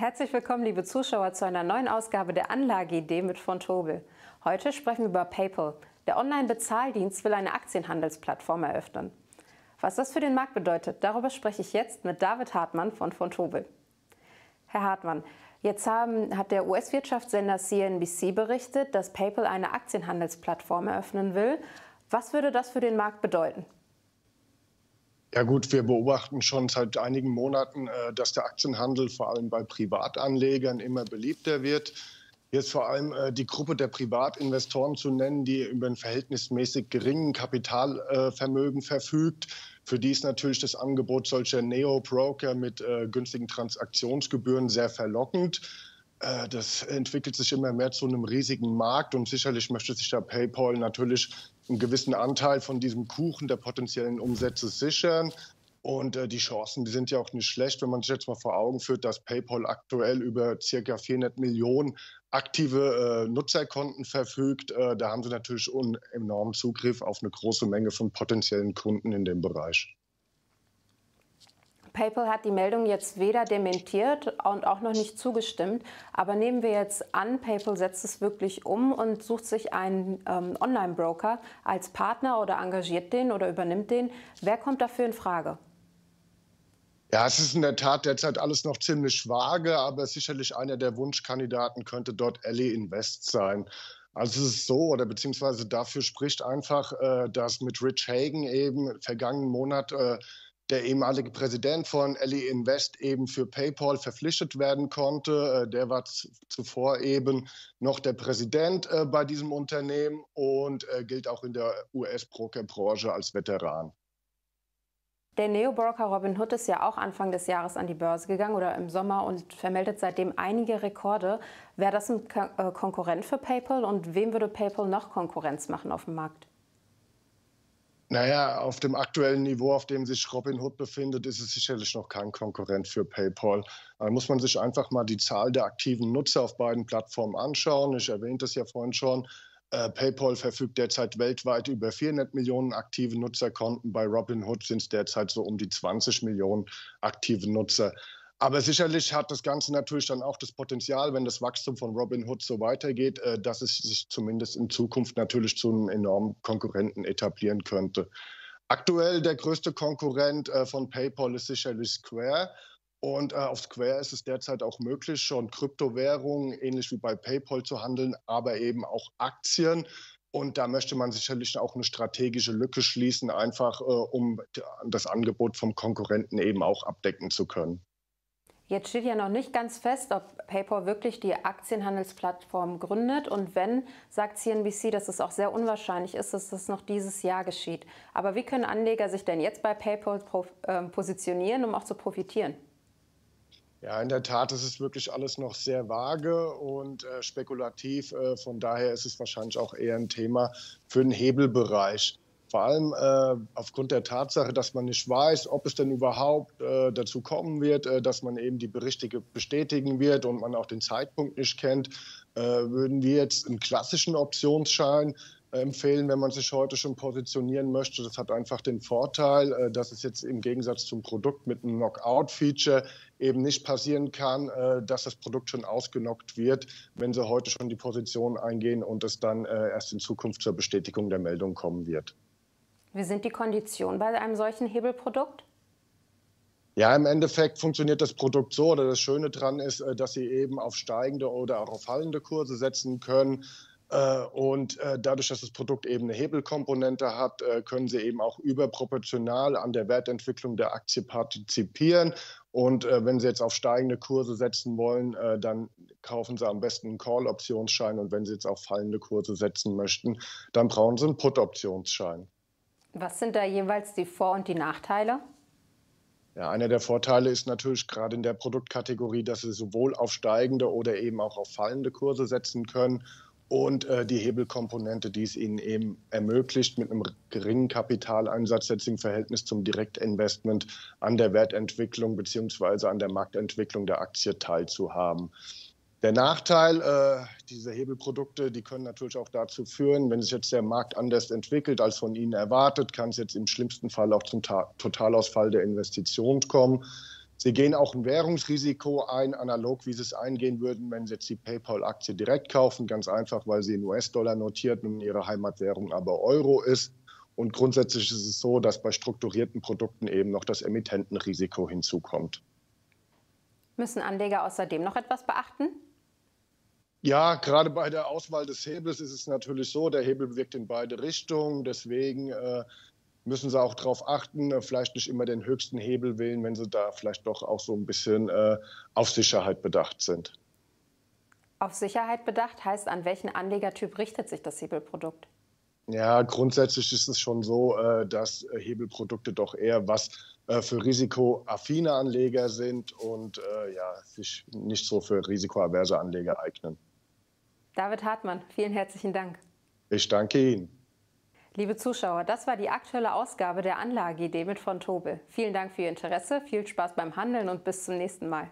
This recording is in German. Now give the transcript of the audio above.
Herzlich willkommen, liebe Zuschauer, zu einer neuen Ausgabe der Anlageidee mit von Tobel. Heute sprechen wir über PayPal. Der Online-Bezahldienst will eine Aktienhandelsplattform eröffnen. Was das für den Markt bedeutet, darüber spreche ich jetzt mit David Hartmann von von Tobel. Herr Hartmann, jetzt haben, hat der US-Wirtschaftssender CNBC berichtet, dass PayPal eine Aktienhandelsplattform eröffnen will. Was würde das für den Markt bedeuten? Ja gut, wir beobachten schon seit einigen Monaten, äh, dass der Aktienhandel vor allem bei Privatanlegern immer beliebter wird. Jetzt vor allem äh, die Gruppe der Privatinvestoren zu nennen, die über ein verhältnismäßig geringen Kapitalvermögen äh, verfügt. Für die ist natürlich das Angebot solcher Neo-Broker mit günstigen Transaktionsgebühren sehr verlockend. Das entwickelt sich immer mehr zu einem riesigen Markt und sicherlich möchte sich da PayPal natürlich einen gewissen Anteil von diesem Kuchen der potenziellen Umsätze sichern. Und äh, die Chancen, die sind ja auch nicht schlecht, wenn man sich jetzt mal vor Augen führt, dass PayPal aktuell über circa 400 Millionen aktive äh, Nutzerkonten verfügt. Äh, da haben sie natürlich einen enormen Zugriff auf eine große Menge von potenziellen Kunden in dem Bereich. PayPal hat die Meldung jetzt weder dementiert und auch noch nicht zugestimmt. Aber nehmen wir jetzt an, PayPal setzt es wirklich um und sucht sich einen ähm, Online-Broker als Partner oder engagiert den oder übernimmt den. Wer kommt dafür in Frage? Ja, es ist in der Tat derzeit alles noch ziemlich vage, aber sicherlich einer der Wunschkandidaten könnte dort Ellie Invest sein. Also es ist so, oder beziehungsweise dafür spricht einfach, äh, dass mit Rich Hagen eben vergangenen Monat äh, der ehemalige Präsident von LE Invest eben für PayPal verpflichtet werden konnte. Äh, der war zuvor eben noch der Präsident äh, bei diesem Unternehmen und äh, gilt auch in der US-Brokerbranche als Veteran. Der Neobroker Hood ist ja auch Anfang des Jahres an die Börse gegangen oder im Sommer und vermeldet seitdem einige Rekorde. Wäre das ein Konkurrent für PayPal und wem würde PayPal noch Konkurrenz machen auf dem Markt? Naja, auf dem aktuellen Niveau, auf dem sich Robinhood befindet, ist es sicherlich noch kein Konkurrent für PayPal. Da muss man sich einfach mal die Zahl der aktiven Nutzer auf beiden Plattformen anschauen. Ich erwähnte es ja vorhin schon. Äh, PayPal verfügt derzeit weltweit über 400 Millionen aktive Nutzerkonten. Bei Robinhood sind es derzeit so um die 20 Millionen aktive Nutzer. Aber sicherlich hat das Ganze natürlich dann auch das Potenzial, wenn das Wachstum von Robinhood so weitergeht, äh, dass es sich zumindest in Zukunft natürlich zu einem enormen Konkurrenten etablieren könnte. Aktuell der größte Konkurrent äh, von PayPal ist sicherlich Square. Und äh, auf Square ist es derzeit auch möglich, schon Kryptowährungen ähnlich wie bei PayPal zu handeln, aber eben auch Aktien. Und da möchte man sicherlich auch eine strategische Lücke schließen, einfach um das Angebot vom Konkurrenten eben auch abdecken zu können. Jetzt steht ja noch nicht ganz fest, ob PayPal wirklich die Aktienhandelsplattform gründet. Und wenn, sagt CNBC, dass es auch sehr unwahrscheinlich ist, dass das noch dieses Jahr geschieht. Aber wie können Anleger sich denn jetzt bei PayPal ähm, positionieren, um auch zu profitieren? Ja, in der Tat ist es wirklich alles noch sehr vage und äh, spekulativ. Äh, von daher ist es wahrscheinlich auch eher ein Thema für den Hebelbereich. Vor allem äh, aufgrund der Tatsache, dass man nicht weiß, ob es denn überhaupt äh, dazu kommen wird, äh, dass man eben die Berichte bestätigen wird und man auch den Zeitpunkt nicht kennt, äh, würden wir jetzt einen klassischen Optionsschein äh, empfehlen, wenn man sich heute schon positionieren möchte. Das hat einfach den Vorteil, äh, dass es jetzt im Gegensatz zum Produkt mit einem Knockout-Feature eben nicht passieren kann, dass das Produkt schon ausgenockt wird, wenn sie heute schon die Position eingehen und es dann erst in Zukunft zur Bestätigung der Meldung kommen wird. Wie sind die Konditionen bei einem solchen Hebelprodukt? Ja, im Endeffekt funktioniert das Produkt so oder das Schöne daran ist, äh, dass Sie eben auf steigende oder auch auf fallende Kurse setzen können. Äh, und äh, dadurch, dass das Produkt eben eine Hebelkomponente hat, können Sie eben auch überproportional an der Wertentwicklung der Aktie partizipieren. Und wenn Sie jetzt auf steigende Kurse setzen wollen, dann kaufen Sie am besten einen Call-Optionsschein. Und wenn Sie jetzt auf fallende Kurse setzen möchten, dann brauchen Sie einen Put-Optionsschein. Was sind da jeweils die Vor- und die Nachteile? Ja, einer der Vorteile ist natürlich gerade in der Produktkategorie, dass Sie sowohl auf steigende oder eben auch auf fallende Kurse setzen können und äh, die Hebelkomponente, die es Ihnen eben ermöglicht, mit einem geringen Kapitaleinsatz jetzt im Verhältnis zum Direktinvestment an der Wertentwicklung bzw. an der Marktentwicklung der Aktie teilzuhaben. Der Nachteil, äh, diese Hebelprodukte, die können natürlich auch dazu führen, wenn sich jetzt der Markt anders entwickelt als von Ihnen erwartet, kann es jetzt im schlimmsten Fall auch zum Ta Totalausfall der Investition kommen. Sie gehen auch ein Währungsrisiko ein, analog wie Sie es eingehen würden, wenn Sie jetzt die PayPal-Aktie direkt kaufen, ganz einfach, weil sie in US-Dollar notiert und Ihre Heimatwährung aber Euro ist. Und grundsätzlich ist es so, dass bei strukturierten Produkten eben noch das Emittentenrisiko hinzukommt. Müssen Anleger außerdem noch etwas beachten? Ja, gerade bei der Auswahl des Hebels ist es natürlich so, der Hebel wirkt in beide Richtungen. Deswegen äh, müssen sie auch darauf achten, äh, vielleicht nicht immer den höchsten Hebel wählen, wenn sie da vielleicht doch auch so ein bisschen äh, auf Sicherheit bedacht sind. Auf Sicherheit bedacht heißt, an welchen Anlegertyp richtet sich das Hebelprodukt? Ja, grundsätzlich ist es schon so, äh, dass äh, Hebelprodukte doch eher was für risikoaffine Anleger sind und ja, sich nicht so für risikoaverse Anleger eignen. David Hartmann, vielen herzlichen Dank. Ich danke Ihnen. Liebe Zuschauer, das war die aktuelle Ausgabe der Anlageidee mit von Tobel. Vielen Dank für Ihr Interesse, viel Spaß beim Handeln und bis zum nächsten Mal.